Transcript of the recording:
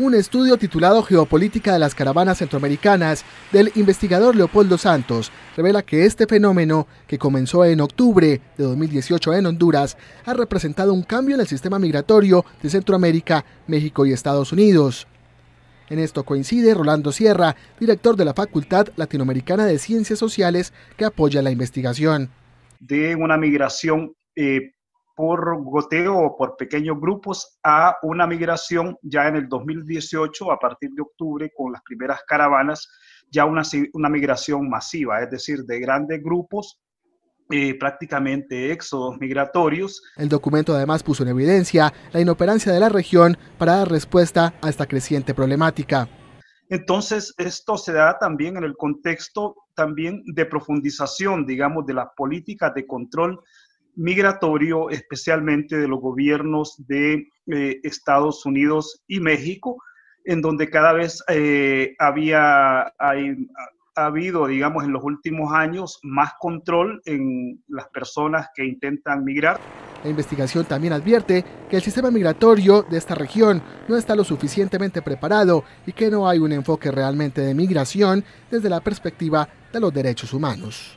un estudio titulado Geopolítica de las caravanas centroamericanas del investigador Leopoldo Santos revela que este fenómeno, que comenzó en octubre de 2018 en Honduras, ha representado un cambio en el sistema migratorio de Centroamérica, México y Estados Unidos. En esto coincide Rolando Sierra, director de la Facultad Latinoamericana de Ciencias Sociales, que apoya la investigación. De una migración eh, por goteo o por pequeños grupos a una migración ya en el 2018, a partir de octubre, con las primeras caravanas, ya una, una migración masiva, es decir, de grandes grupos eh, prácticamente éxodos migratorios. El documento además puso en evidencia la inoperancia de la región para dar respuesta a esta creciente problemática. Entonces, esto se da también en el contexto también de profundización, digamos, de las políticas de control migratorio, especialmente de los gobiernos de eh, Estados Unidos y México, en donde cada vez eh, había ha habido, digamos, en los últimos años más control en las personas que intentan migrar. La investigación también advierte que el sistema migratorio de esta región no está lo suficientemente preparado y que no hay un enfoque realmente de migración desde la perspectiva de los derechos humanos.